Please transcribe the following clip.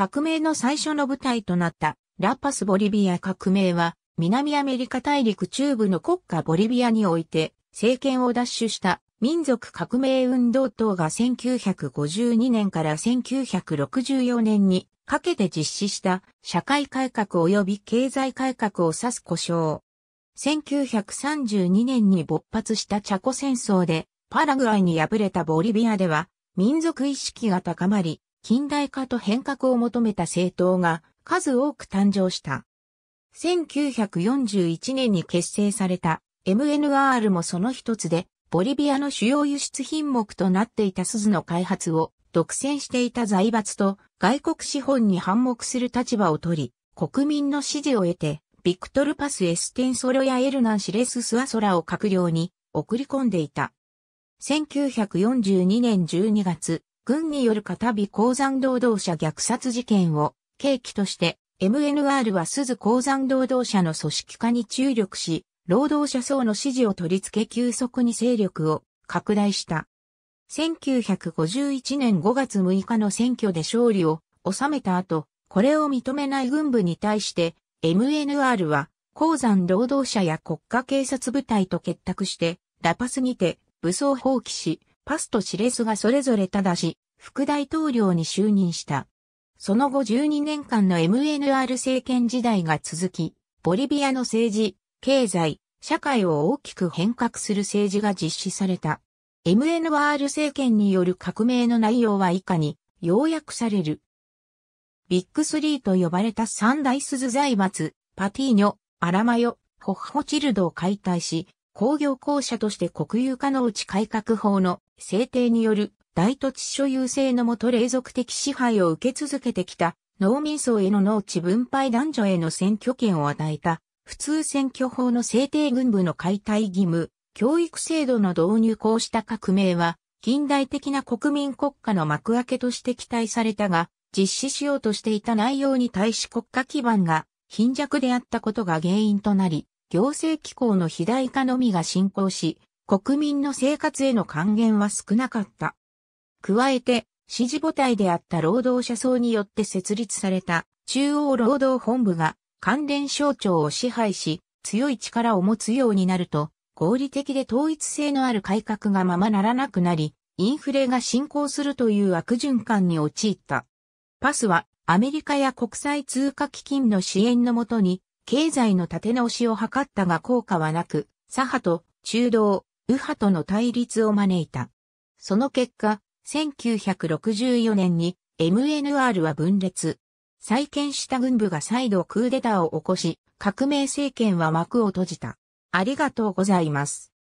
革命の最初の舞台となったラパス・ボリビア革命は、南アメリカ大陸中部の国家ボリビアにおいて、政権を奪取した民族革命運動等が1952年から1964年にかけて実施した社会改革及び経済改革を指す故障。1932年に勃発したチャコ戦争でパラグアイに敗れたボリビアでは民族意識が高まり近代化と変革を求めた政党が数多く誕生した。1941年に結成された MNR もその一つで、ボリビアの主要輸出品目となっていた鈴の開発を独占していた財閥と外国資本に反目する立場を取り、国民の支持を得て、ビクトル・パス・エステンソロやエルナン・シレス・スワソラを閣僚に送り込んでいた。1942年12月、軍による片尾鉱山労働者虐殺事件を契機として、MNR は鈴鉱山労働者の組織化に注力し、労働者層の支持を取り付け急速に勢力を拡大した。1951年5月6日の選挙で勝利を収めた後、これを認めない軍部に対して、MNR は鉱山労働者や国家警察部隊と結託して、ラパスにて武装放棄し、パスとシレスがそれぞれただし、副大統領に就任した。その後12年間の MNR 政権時代が続き、ボリビアの政治、経済、社会を大きく変革する政治が実施された。MNR 政権による革命の内容は以下に要約される。ビッグスリーと呼ばれた三大鈴財閥、パティーニョ、アラマヨ、ホッホチルドを解体し、工業公社として国有化のうち改革法の制定による大土地所有制のもと隷属的支配を受け続けてきた農民層への農地分配男女への選挙権を与えた普通選挙法の制定軍部の解体義務、教育制度の導入こうした革命は近代的な国民国家の幕開けとして期待されたが実施しようとしていた内容に対し国家基盤が貧弱であったことが原因となり行政機構の肥大化のみが進行し国民の生活への還元は少なかった。加えて、支持母体であった労働者層によって設立された中央労働本部が関連省庁を支配し、強い力を持つようになると、合理的で統一性のある改革がままならなくなり、インフレが進行するという悪循環に陥った。パスはアメリカや国際通貨基金の支援のもとに経済の立て直しを図ったが効果はなく、左派と中道、右派との対立を招いた。その結果、1964年に MNR は分裂。再建した軍部が再度クーデターを起こし、革命政権は幕を閉じた。ありがとうございます。